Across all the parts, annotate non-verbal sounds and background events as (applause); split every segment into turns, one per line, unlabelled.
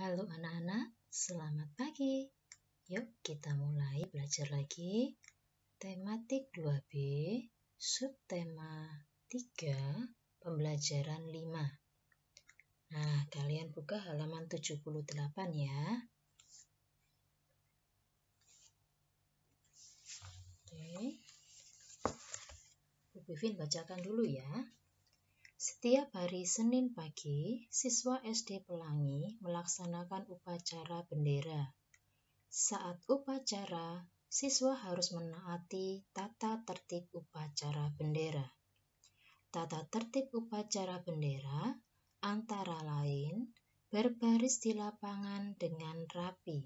Halo anak-anak, selamat pagi. Yuk kita mulai belajar lagi tematik 2B, subtema 3, pembelajaran 5. Nah, kalian buka halaman 78 ya. Oke. Bu Vin bacakan dulu ya. Setiap hari Senin pagi, siswa SD Pelangi melaksanakan upacara bendera. Saat upacara, siswa harus menaati tata tertib upacara bendera. Tata tertib upacara bendera antara lain berbaris di lapangan dengan rapi.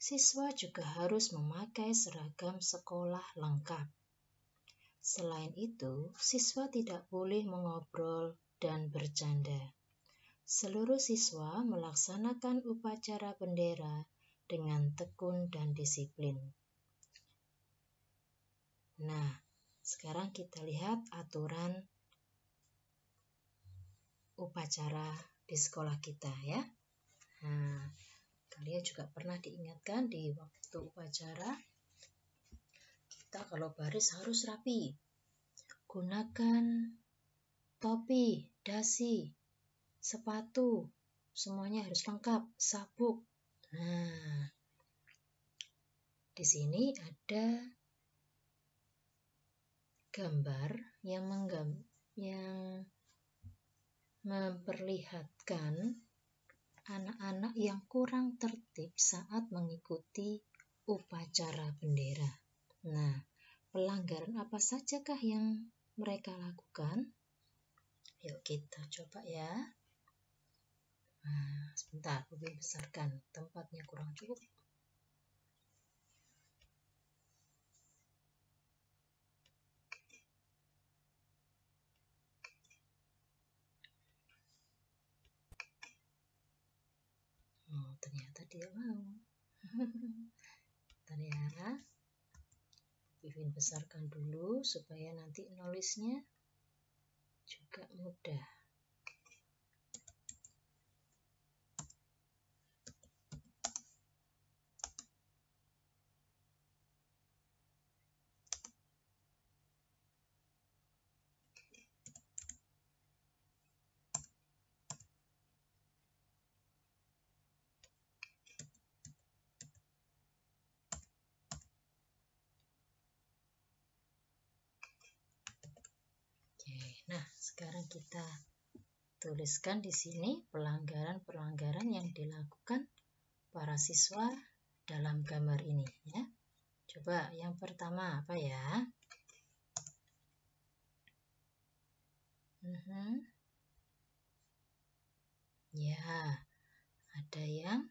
Siswa juga harus memakai seragam sekolah lengkap. Selain itu, siswa tidak boleh mengobrol dan bercanda. Seluruh siswa melaksanakan upacara bendera dengan tekun dan disiplin. Nah, sekarang kita lihat aturan upacara di sekolah kita ya. Nah, kalian juga pernah diingatkan di waktu upacara kita kalau baris harus rapi. Gunakan topi, dasi, sepatu, semuanya harus lengkap, sabuk. Nah, di sini ada gambar yang menggam yang memperlihatkan anak-anak yang kurang tertib saat mengikuti upacara bendera. Nah, pelanggaran apa sajakah yang mereka lakukan? Yuk kita coba ya. Nah, sebentar, lebih besarkan tempatnya kurang cukup. Oh, ternyata dia mau. (laughs) Ternyata. Vivin besarkan dulu supaya nanti nulisnya juga mudah Tuliskan di sini pelanggaran-pelanggaran yang dilakukan para siswa dalam gambar ini ya. Coba yang pertama apa ya? Uh mhm. -huh. Ya, ada yang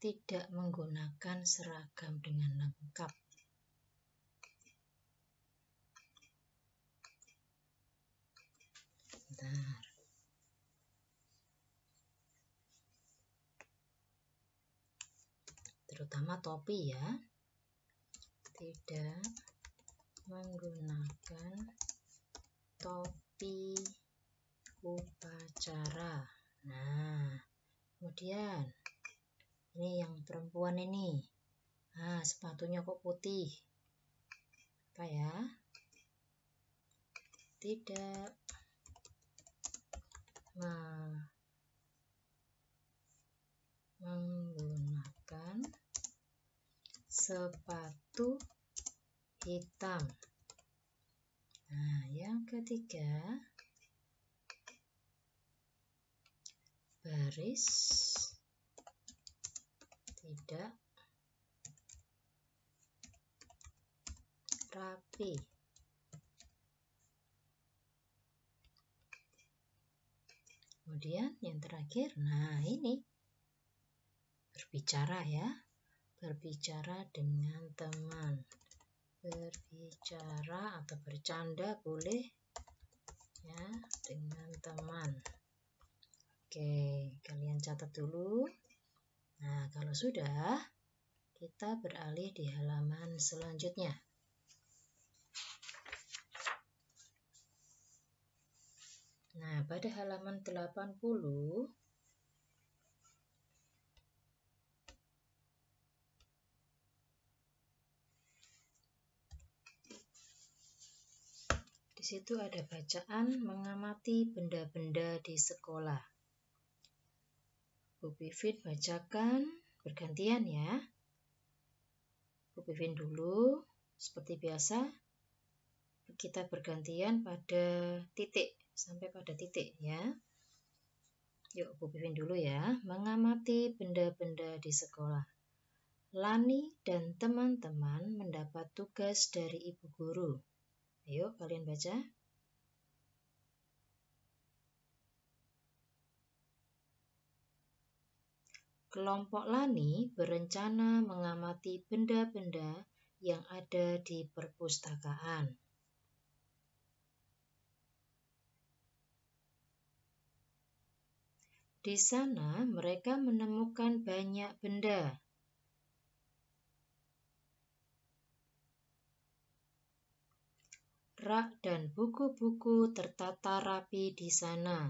tidak menggunakan seragam dengan lengkap sebentar terutama topi ya tidak menggunakan topi upacara nah kemudian ini yang perempuan ini nah sepatunya kok putih apa ya tidak Nah, menggunakan sepatu hitam. Nah, yang ketiga, baris tidak rapi. Kemudian yang terakhir, nah ini berbicara ya, berbicara dengan teman, berbicara atau bercanda boleh ya dengan teman. Oke, kalian catat dulu. Nah, kalau sudah, kita beralih di halaman selanjutnya. Nah, pada halaman 80 Di situ ada bacaan mengamati benda-benda di sekolah. Bu Pipin bacakan bergantian ya. Bu Pipin dulu, seperti biasa, kita bergantian pada titik sampai pada titik ya. Yuk, Bu Pipin dulu ya. Mengamati benda-benda di sekolah. Lani dan teman-teman mendapat tugas dari ibu guru. Ayo, kalian baca. Kelompok Lani berencana mengamati benda-benda yang ada di perpustakaan. Di sana mereka menemukan banyak benda. Rak dan buku-buku tertata rapi di sana.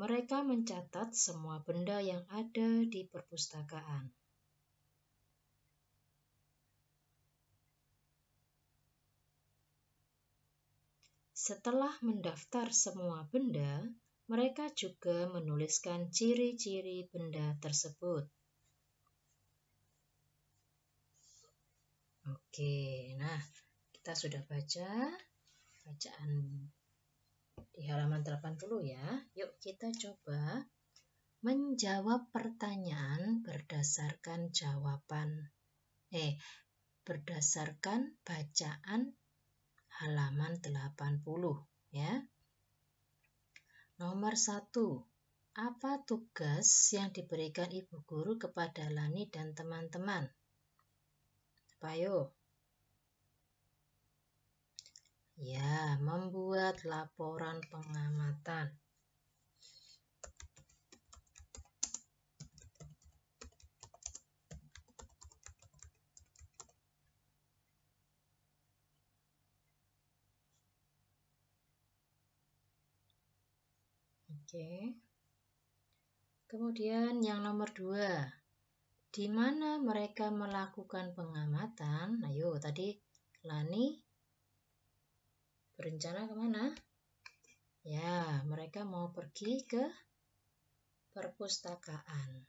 Mereka mencatat semua benda yang ada di perpustakaan. Setelah mendaftar semua benda, mereka juga menuliskan ciri-ciri benda tersebut. Oke, nah kita sudah baca bacaan di halaman 80 ya. Yuk kita coba menjawab pertanyaan berdasarkan jawaban eh berdasarkan bacaan halaman 80 ya. Nomor 1. Apa tugas yang diberikan ibu guru kepada Lani dan teman-teman? Payo. Ya, membuat laporan pengamatan. Oke. Kemudian yang nomor dua, di mana mereka melakukan pengamatan? Ayo, nah, tadi Lani berencana kemana? Ya, mereka mau pergi ke perpustakaan.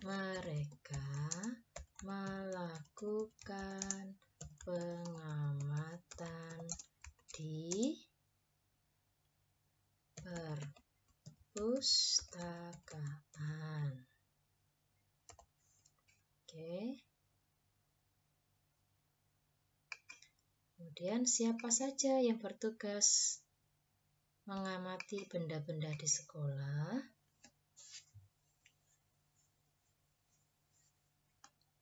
Mereka melakukan pengamatan di perpustakaan. Oke. Kemudian siapa saja yang bertugas mengamati benda-benda di sekolah?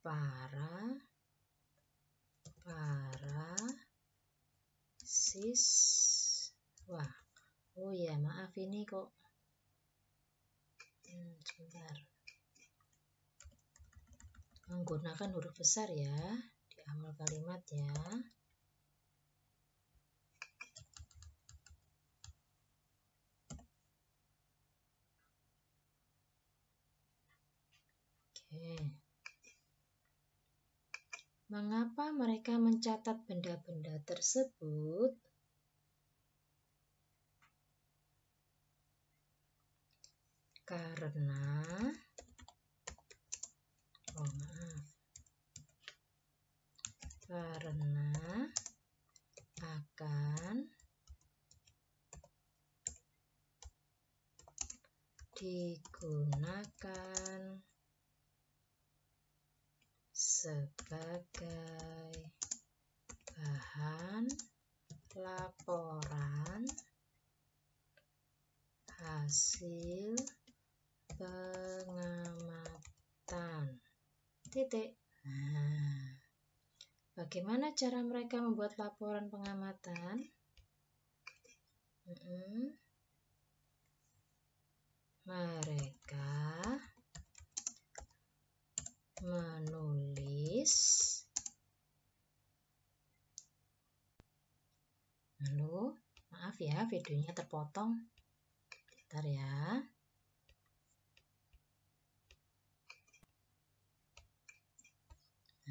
Para para siswa. Oh ya, maaf ini kok. Hmm, sebentar. Menggunakan huruf besar ya di awal kalimat ya. Oke. Mengapa mereka mencatat benda-benda tersebut? karena oh maaf karena akan digunakan sebagai bahan laporan hasil pengamatan. Titik. Nah, bagaimana cara mereka membuat laporan pengamatan? Mm Mereka menulis Halo, maaf ya videonya terpotong. Bentar ya.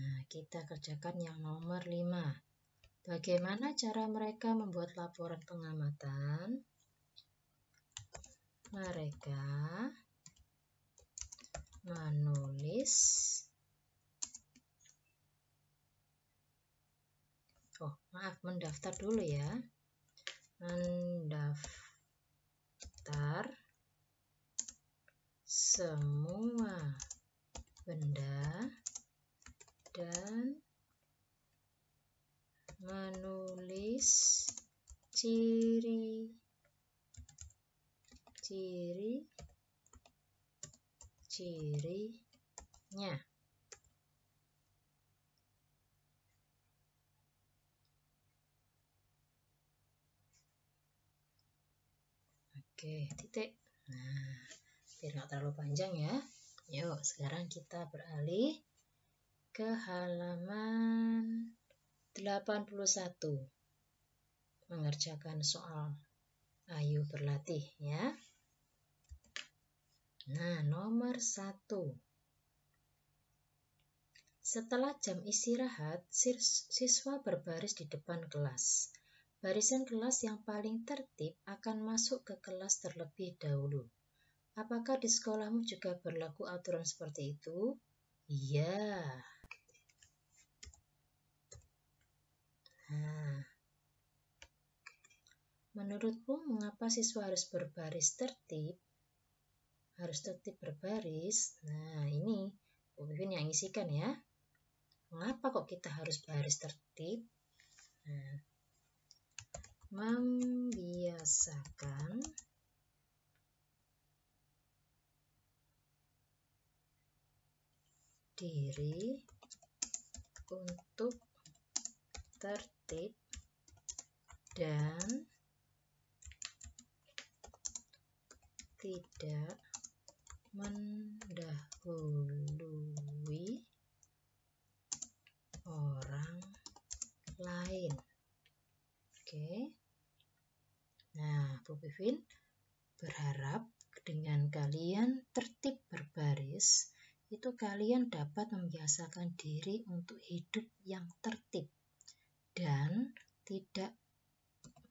Nah, kita kerjakan yang nomor 5. Bagaimana cara mereka membuat laporan pengamatan? Mereka menulis Oh, maaf, mendaftar dulu ya. Mendaftar semua benda dan menulis ciri ciri cirinya oke titik nah biar nggak terlalu panjang ya yuk sekarang kita beralih ke halaman 81 mengerjakan soal ayo berlatih ya nah nomor 1 setelah jam istirahat siswa berbaris di depan kelas barisan kelas yang paling tertib akan masuk ke kelas terlebih dahulu apakah di sekolahmu juga berlaku aturan seperti itu? Iya. Nah, menurutmu mengapa siswa harus berbaris tertib? Harus tertib berbaris. Nah, ini Bu Vivin yang isikan ya. Mengapa kok kita harus baris tertib? Nah, membiasakan diri untuk tertib dan tidak mendahului orang lain. Oke. Nah, Bu Vivin berharap dengan kalian tertib berbaris, itu kalian dapat membiasakan diri untuk hidup yang tertib dan tidak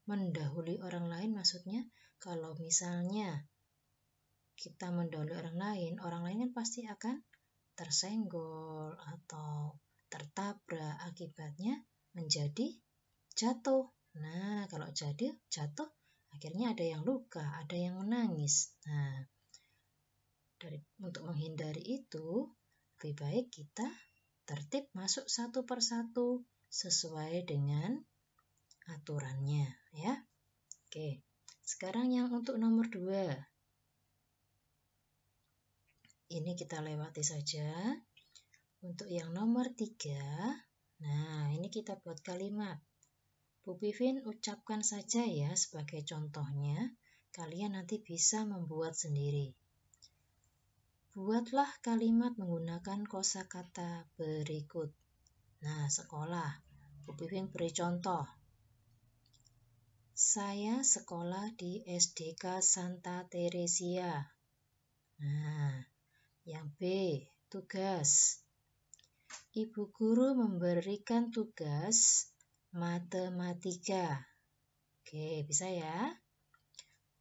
mendahului orang lain maksudnya kalau misalnya kita mendahului orang lain, orang lain kan pasti akan tersenggol atau tertabrak akibatnya menjadi jatuh. Nah, kalau jadi jatuh akhirnya ada yang luka, ada yang menangis. Nah, dari untuk menghindari itu lebih baik kita tertib masuk satu persatu sesuai dengan aturannya ya. Oke. Sekarang yang untuk nomor 2. Ini kita lewati saja. Untuk yang nomor 3, nah ini kita buat kalimat. Bu Pipin ucapkan saja ya sebagai contohnya. Kalian nanti bisa membuat sendiri. Buatlah kalimat menggunakan kosakata berikut. Nah, sekolah. Bu Piping beri contoh. Saya sekolah di SDK Santa Teresia. Nah, yang B, tugas. Ibu guru memberikan tugas matematika. Oke, bisa ya.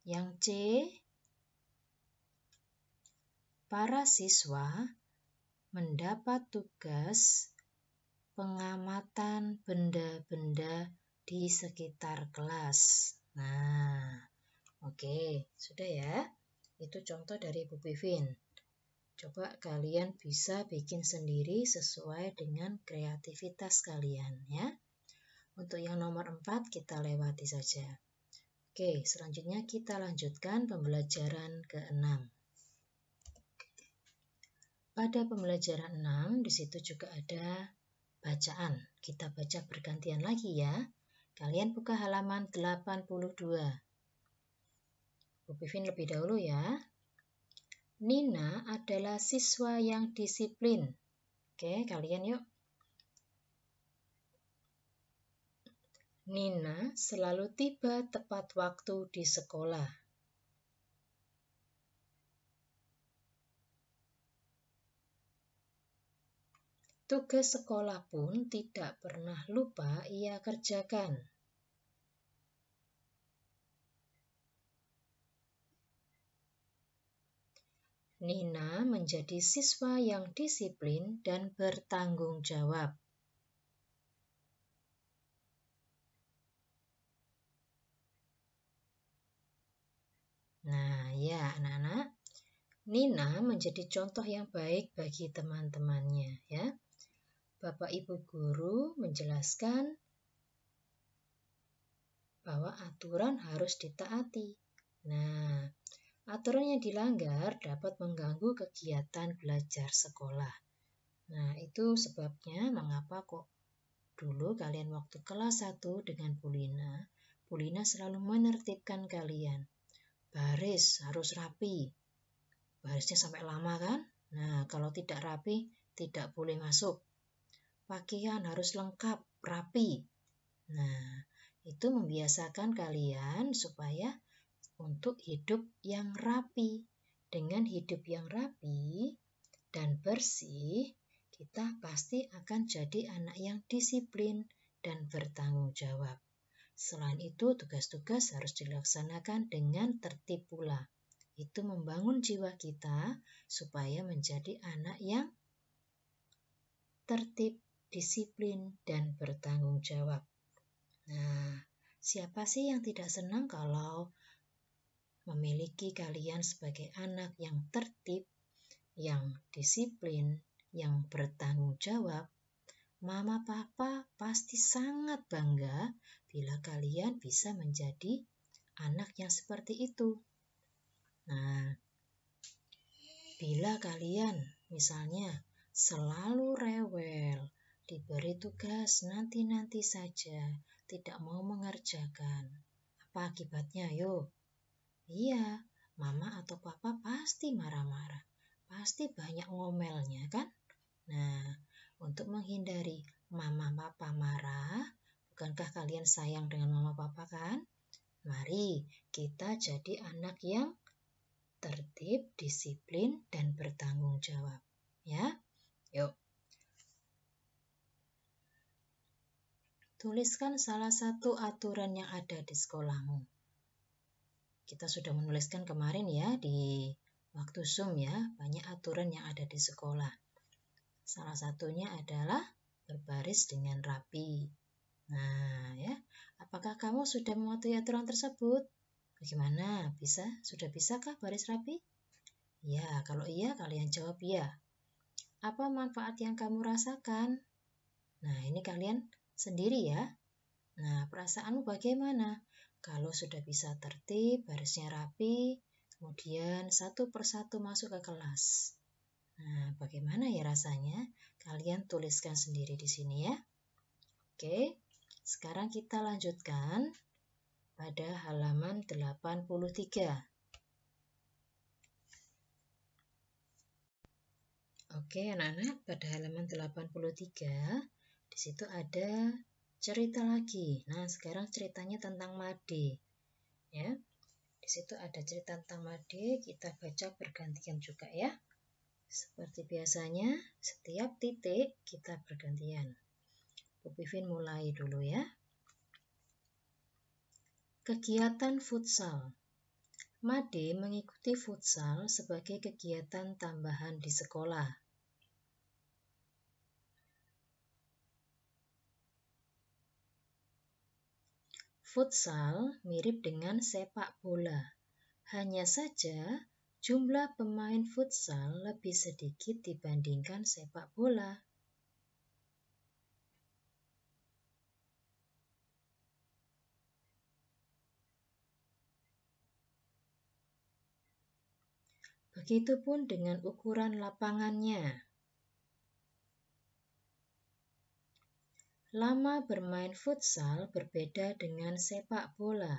Yang C, para siswa mendapat tugas pengamatan benda-benda di sekitar kelas. Nah, oke, okay, sudah ya. Itu contoh dari Bu Vivin. Coba kalian bisa bikin sendiri sesuai dengan kreativitas kalian ya. Untuk yang nomor 4 kita lewati saja. Oke, selanjutnya kita lanjutkan pembelajaran ke-6. Pada pembelajaran 6, di situ juga ada bacaan. Kita baca bergantian lagi ya. Kalian buka halaman 82. Bu Pivin lebih dahulu ya. Nina adalah siswa yang disiplin. Oke, kalian yuk. Nina selalu tiba tepat waktu di sekolah. Tugas sekolah pun tidak pernah lupa ia kerjakan. Nina menjadi siswa yang disiplin dan bertanggung jawab. Nah, ya, anak-anak, Nina menjadi contoh yang baik bagi teman-temannya, ya. Bapak Ibu guru menjelaskan bahwa aturan harus ditaati. Nah, aturan yang dilanggar dapat mengganggu kegiatan belajar sekolah. Nah, itu sebabnya mengapa kok dulu kalian waktu kelas 1 dengan Pulina, Pulina selalu menertibkan kalian. Baris harus rapi. Barisnya sampai lama kan? Nah, kalau tidak rapi, tidak boleh masuk pakaian harus lengkap, rapi. Nah, itu membiasakan kalian supaya untuk hidup yang rapi. Dengan hidup yang rapi dan bersih, kita pasti akan jadi anak yang disiplin dan bertanggung jawab. Selain itu, tugas-tugas harus dilaksanakan dengan tertib pula. Itu membangun jiwa kita supaya menjadi anak yang tertib disiplin, dan bertanggung jawab. Nah, siapa sih yang tidak senang kalau memiliki kalian sebagai anak yang tertib, yang disiplin, yang bertanggung jawab? Mama papa pasti sangat bangga bila kalian bisa menjadi anak yang seperti itu. Nah, bila kalian misalnya selalu rewel, diberi tugas nanti-nanti saja, tidak mau mengerjakan. Apa akibatnya, yo? Iya, mama atau papa pasti marah-marah. Pasti banyak ngomelnya, kan? Nah, untuk menghindari mama papa marah, bukankah kalian sayang dengan mama papa, kan? Mari kita jadi anak yang tertib, disiplin, dan bertanggung jawab. Ya, yuk Tuliskan salah satu aturan yang ada di sekolahmu. Kita sudah menuliskan kemarin ya di waktu Zoom ya, banyak aturan yang ada di sekolah. Salah satunya adalah berbaris dengan rapi. Nah, ya. Apakah kamu sudah mematuhi aturan tersebut? Bagaimana? Bisa? Sudah bisakah baris rapi? Ya, kalau iya kalian jawab ya. Apa manfaat yang kamu rasakan? Nah, ini kalian sendiri ya. Nah, perasaanmu bagaimana? Kalau sudah bisa tertib, barisnya rapi, kemudian satu persatu masuk ke kelas. Nah, bagaimana ya rasanya? Kalian tuliskan sendiri di sini ya. Oke, sekarang kita lanjutkan pada halaman 83. Oke, anak-anak, pada halaman 83 di situ ada cerita lagi. Nah, sekarang ceritanya tentang Made. Ya. Di situ ada cerita tentang Made, kita baca bergantian juga ya. Seperti biasanya, setiap titik kita bergantian. Bu Pivin mulai dulu ya. Kegiatan futsal. Made mengikuti futsal sebagai kegiatan tambahan di sekolah. Futsal mirip dengan sepak bola, hanya saja jumlah pemain futsal lebih sedikit dibandingkan sepak bola. Begitupun dengan ukuran lapangannya. Lama bermain futsal berbeda dengan sepak bola.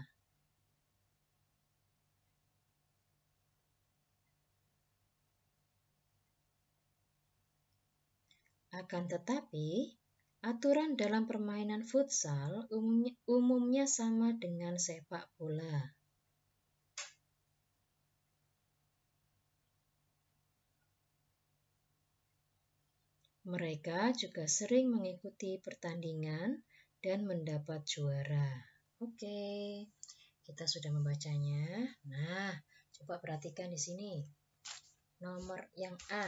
Akan tetapi, aturan dalam permainan futsal umumnya, umumnya sama dengan sepak bola. Mereka juga sering mengikuti pertandingan dan mendapat juara. Oke, kita sudah membacanya. Nah, coba perhatikan di sini. Nomor yang A.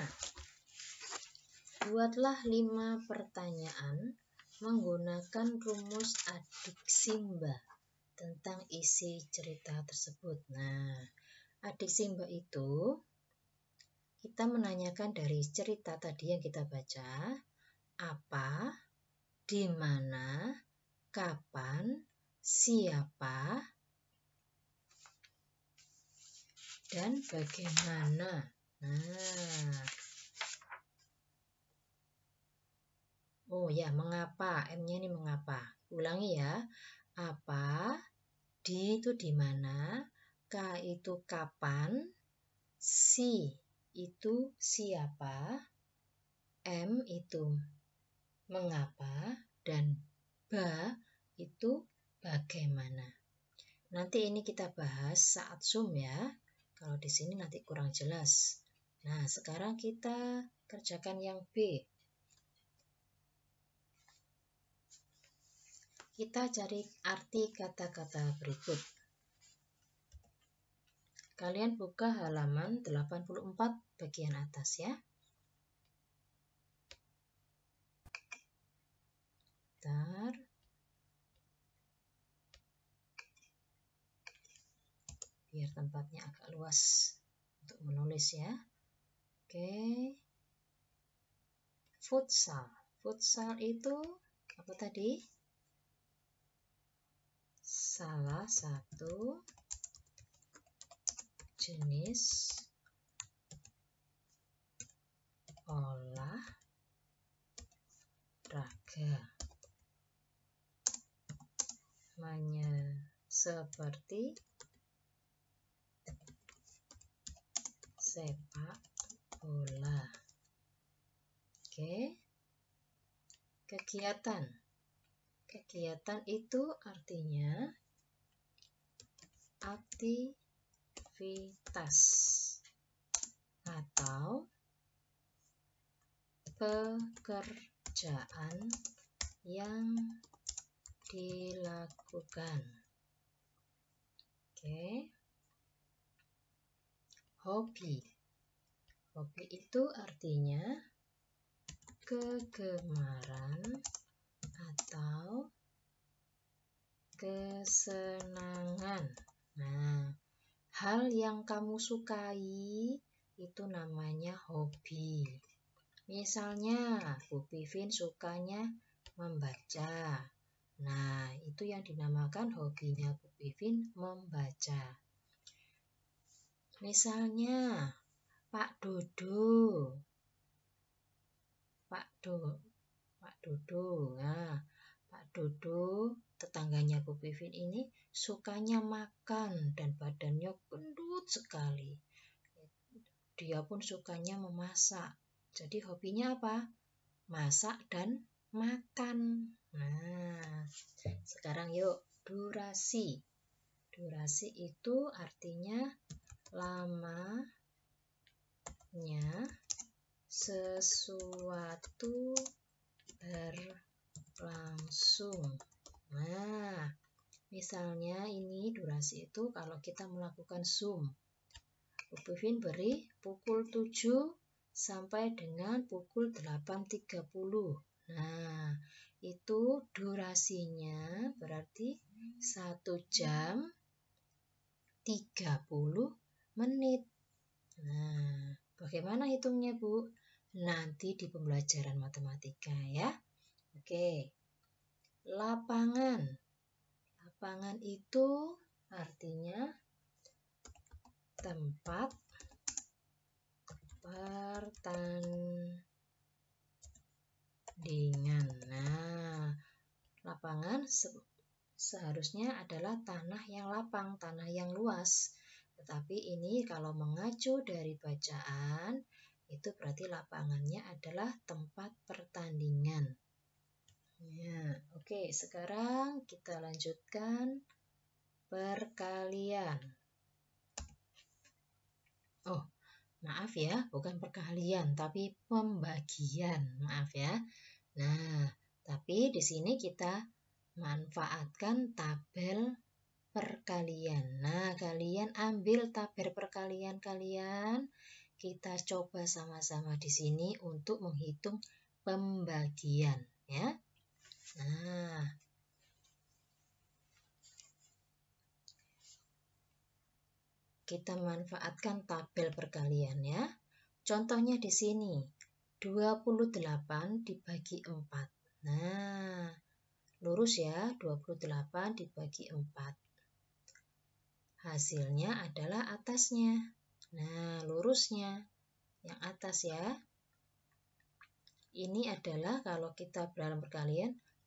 Buatlah lima pertanyaan menggunakan rumus adik Simba tentang isi cerita tersebut. Nah, adik Simba itu kita menanyakan dari cerita tadi yang kita baca, apa, di mana, kapan, siapa, dan bagaimana. Nah, oh ya, mengapa? M-nya ini mengapa? Ulangi ya, apa, di itu di mana, K itu kapan, si itu siapa, M itu mengapa, dan ba itu bagaimana. Nanti ini kita bahas saat Zoom ya. Kalau di sini nanti kurang jelas. Nah, sekarang kita kerjakan yang B. Kita cari arti kata-kata berikut. Kalian buka halaman 84 bagian atas ya. Bentar. Biar tempatnya agak luas untuk menulis ya. Oke. Futsal. Futsal itu apa tadi? Salah satu jenis olah raga Manya, seperti sepak bola Oke kegiatan kegiatan itu artinya aktivitas aktivitas atau pekerjaan yang dilakukan. Oke. Hobi. Hobi itu artinya kegemaran atau kesenangan. Nah, hal yang kamu sukai itu namanya hobi. Misalnya, Bu Vivin sukanya membaca. Nah, itu yang dinamakan hobinya Bu Vivin membaca. Misalnya, Pak Dodo. Pak Do, Pak Dodo. Nah, Pak Dodo tetangganya Bu Vivin ini sukanya makan dan badannya gendut sekali. Dia pun sukanya memasak. Jadi hobinya apa? Masak dan makan. Nah, sekarang yuk durasi. Durasi itu artinya lamanya sesuatu berlangsung. Nah, Misalnya ini durasi itu kalau kita melakukan Zoom. Vivin beri pukul 7 sampai dengan pukul 8.30. Nah, itu durasinya berarti 1 jam 30 menit. Nah, bagaimana hitungnya, Bu? Nanti di pembelajaran matematika ya. Oke. Lapangan Lapangan itu artinya tempat pertandingan. Nah, lapangan se seharusnya adalah tanah yang lapang, tanah yang luas. Tetapi ini kalau mengacu dari bacaan, itu berarti lapangannya adalah tempat pertandingan. Ya, oke, sekarang kita lanjutkan perkalian. Oh, maaf ya, bukan perkalian, tapi pembagian. Maaf ya. Nah, tapi di sini kita manfaatkan tabel perkalian. Nah, kalian ambil tabel perkalian kalian. Kita coba sama-sama di sini untuk menghitung pembagian, ya. Nah. Kita manfaatkan tabel perkalian ya. Contohnya di sini. 28 dibagi 4. Nah, lurus ya, 28 dibagi 4. Hasilnya adalah atasnya. Nah, lurusnya yang atas ya. Ini adalah kalau kita dalam perkalian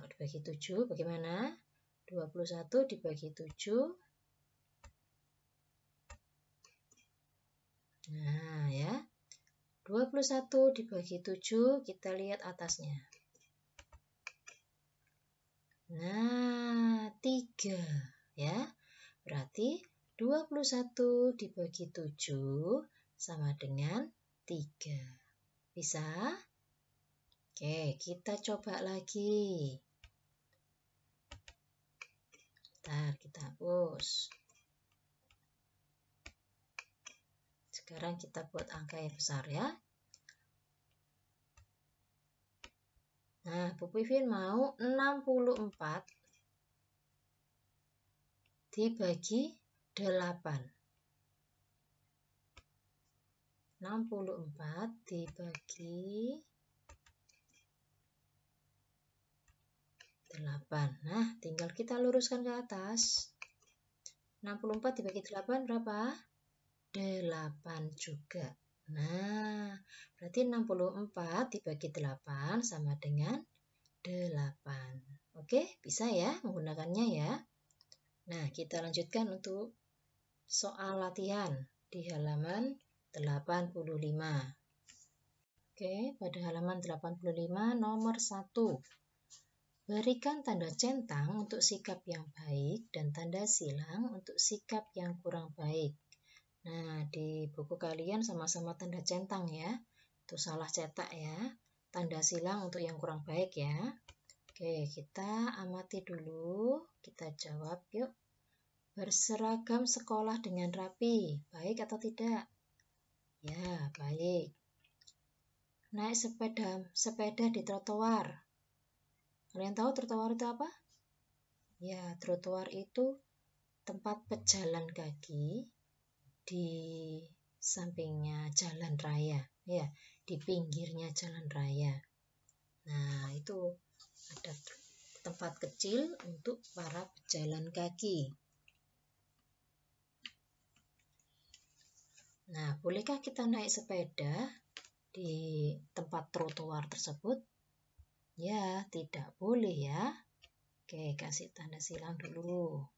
Kalau dibagi 7 bagaimana? 21 dibagi 7. Nah, ya. 21 dibagi 7 kita lihat atasnya. Nah, 3 ya. Berarti 21 dibagi 7 sama dengan 3. Bisa? Oke, kita coba lagi. Bentar, kita hapus. Sekarang kita buat angka yang besar ya. Nah, Bu mau 64 dibagi 8. 64 dibagi 8. Nah, tinggal kita luruskan ke atas. 64 dibagi 8 berapa? 8 juga. Nah, berarti 64 dibagi 8 sama dengan 8. Oke, bisa ya menggunakannya ya. Nah, kita lanjutkan untuk soal latihan di halaman 85. Oke, pada halaman 85 nomor 1. Berikan tanda centang untuk sikap yang baik dan tanda silang untuk sikap yang kurang baik. Nah, di buku kalian sama-sama tanda centang ya. Itu salah cetak ya. Tanda silang untuk yang kurang baik ya. Oke, kita amati dulu. Kita jawab yuk. Berseragam sekolah dengan rapi, baik atau tidak? Ya, baik. Naik sepeda sepeda di trotoar, Kalian tahu trotoar itu apa? Ya, trotoar itu tempat pejalan kaki di sampingnya jalan raya, ya, di pinggirnya jalan raya. Nah, itu ada tempat kecil untuk para pejalan kaki. Nah, bolehkah kita naik sepeda di tempat trotoar tersebut? Ya, tidak boleh ya. Oke, kasih tanda silang dulu.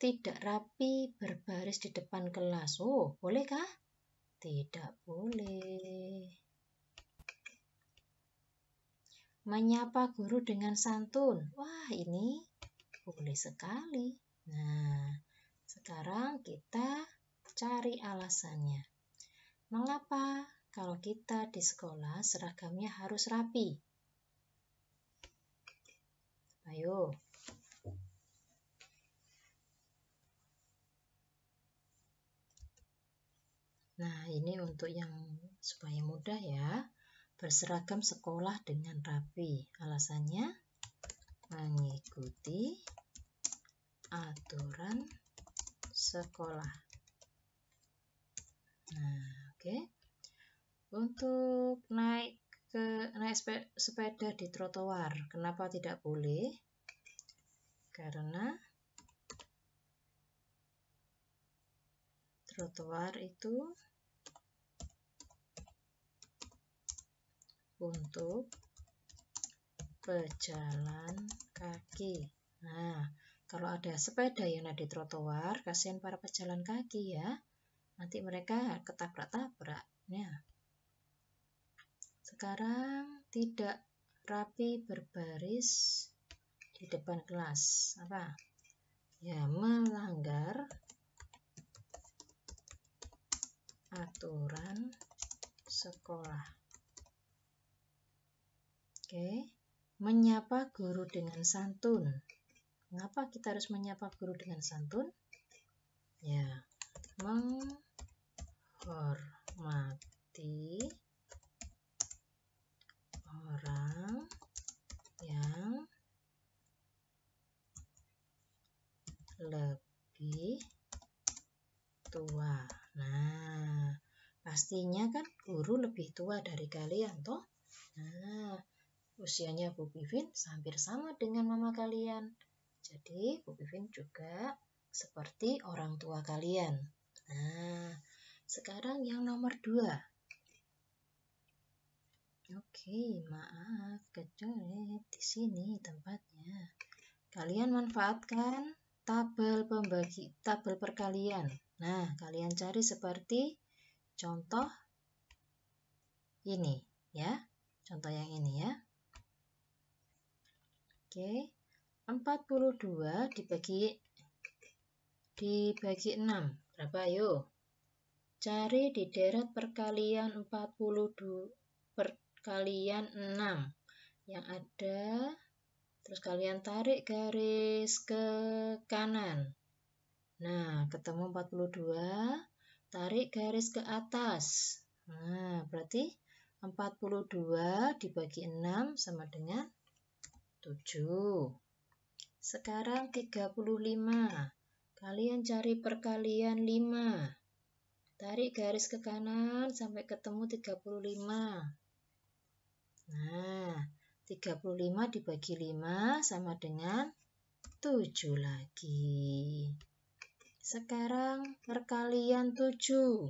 Tidak rapi berbaris di depan kelas. Oh, bolehkah? Tidak boleh. Menyapa guru dengan santun. Wah, ini boleh sekali. Nah, sekarang kita cari alasannya. Mengapa kalau kita di sekolah seragamnya harus rapi. Ayo. Nah, ini untuk yang supaya mudah ya. Berseragam sekolah dengan rapi. Alasannya mengikuti aturan sekolah. Nah, oke. Okay. Untuk naik ke naik sepeda di trotoar, kenapa tidak boleh? Karena trotoar itu untuk pejalan kaki. Nah, kalau ada sepeda yang nah, ada di trotoar, kasihan para pejalan kaki ya. Nanti mereka ketabrak-tabrak. Nah, sekarang tidak rapi berbaris di depan kelas apa ya melanggar aturan sekolah oke menyapa guru dengan santun mengapa kita harus menyapa guru dengan santun ya menghormati orang yang lebih tua. Nah, pastinya kan guru lebih tua dari kalian toh? Nah, usianya Bu Bivin hampir sama dengan mama kalian. Jadi, Bu Bivin juga seperti orang tua kalian. Nah, sekarang yang nomor dua. Oke, maaf, kecoret di sini tempatnya. Kalian manfaatkan tabel pembagi tabel perkalian. Nah, kalian cari seperti contoh ini ya. Contoh yang ini ya. Oke. 42 dibagi dibagi 6. Berapa yuk? Cari di deret perkalian 42 kalian 6 yang ada terus kalian tarik garis ke kanan nah ketemu 42 tarik garis ke atas nah berarti 42 dibagi 6 sama dengan 7 sekarang 35 kalian cari perkalian 5 tarik garis ke kanan sampai ketemu 35 Nah, 35 dibagi 5 sama dengan 7 lagi. Sekarang perkalian 7.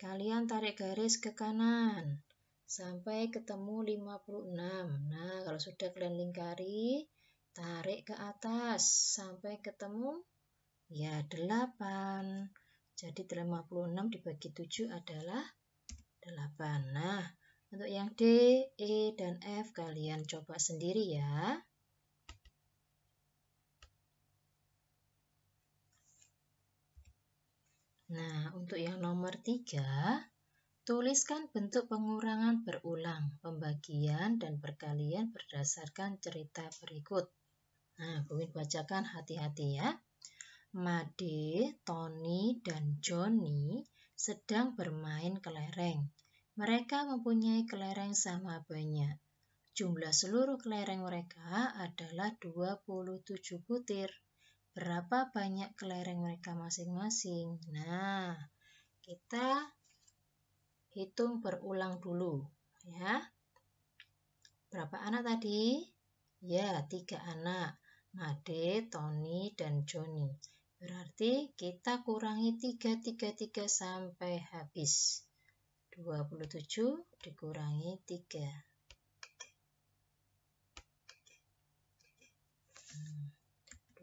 Kalian tarik garis ke kanan sampai ketemu 56. Nah, kalau sudah kalian lingkari, tarik ke atas sampai ketemu ya 8. Jadi 56 dibagi 7 adalah 8. Nah, untuk yang D, E, dan F kalian coba sendiri ya. Nah, untuk yang nomor 3, Tuliskan bentuk pengurangan berulang, pembagian, dan perkalian berdasarkan cerita berikut. Nah, Bumin bacakan hati-hati ya. Made, Tony, dan Johnny sedang bermain kelereng. Mereka mempunyai kelereng sama banyak. Jumlah seluruh kelereng mereka adalah 27 butir. Berapa banyak kelereng mereka masing-masing? Nah, kita hitung berulang dulu ya. Berapa anak tadi? Ya, tiga anak. Made, Tony, dan Joni. Berarti kita kurangi 3, 3, 3 sampai habis. 27 dikurangi 3.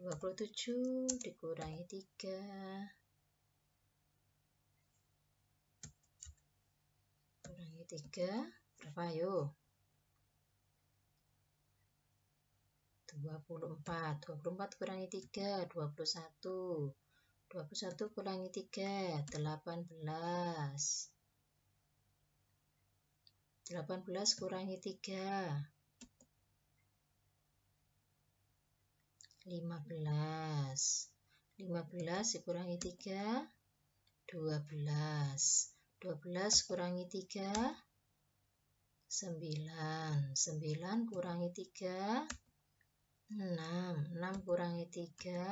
27 hmm, dikurangi 3 kurangi 3 berapa yuk 24 24 kurangi 3 21 21 kurangi 3 18 18 kurangi 3. 15. 15 dikurangi 3, 12. 12 kurangi 3, 9. 9 kurangi 3, 6. 6 kurangi 3,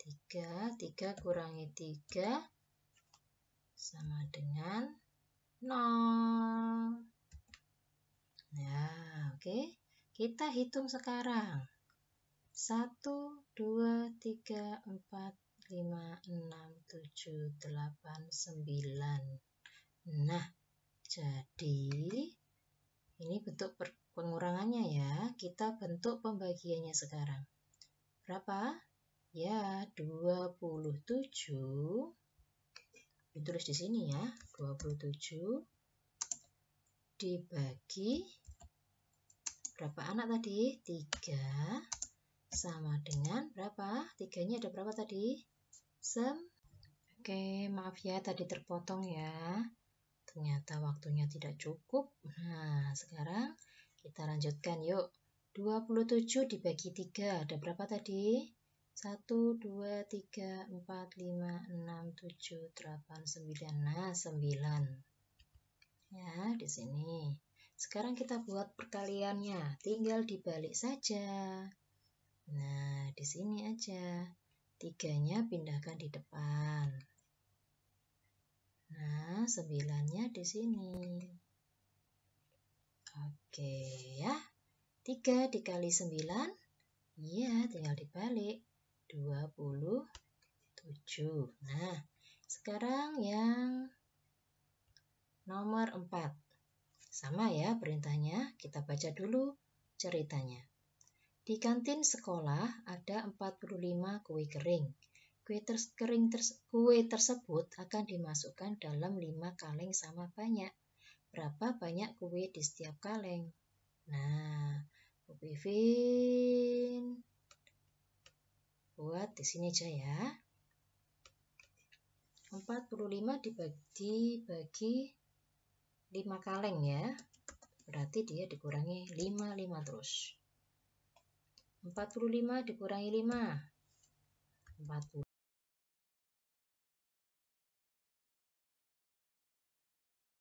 3. 3 kurangi 3, sama dengan 0. Nah, oke. Okay. Kita hitung sekarang. 1, 2, 3, 4, 5, 6, 7, 8, 9. Nah, jadi ini bentuk pengurangannya ya. Kita bentuk pembagiannya sekarang. Berapa? Ya, 27. Ditulis di sini ya, 27 dibagi berapa anak tadi? 3 sama dengan berapa? 3 nya ada berapa tadi? Sem Oke, maaf ya tadi terpotong ya. Ternyata waktunya tidak cukup. Nah, sekarang kita lanjutkan yuk. 27 dibagi 3 ada berapa tadi? 1, 2, 3, 4, 5, 6, 7, 8, 9. Nah, 9. Ya, di sini. Sekarang kita buat perkaliannya, tinggal dibalik saja. Nah, di sini aja. Tiganya pindahkan di depan. Nah, sembilannya di sini. Oke ya. tiga dikali sembilan Iya, tinggal dibalik. dua puluh tujuh Nah, sekarang yang nomor empat sama ya perintahnya, kita baca dulu ceritanya. Di kantin sekolah ada 45 kue kering. Kue, ters kering ters kue tersebut akan dimasukkan dalam 5 kaleng sama banyak. Berapa banyak kue di setiap kaleng? Nah, Bu Vivin buat di sini aja ya. 45 dibagi, bagi 5 kaleng ya. Berarti dia dikurangi 5, 5 terus. 45 dikurangi 5. 40.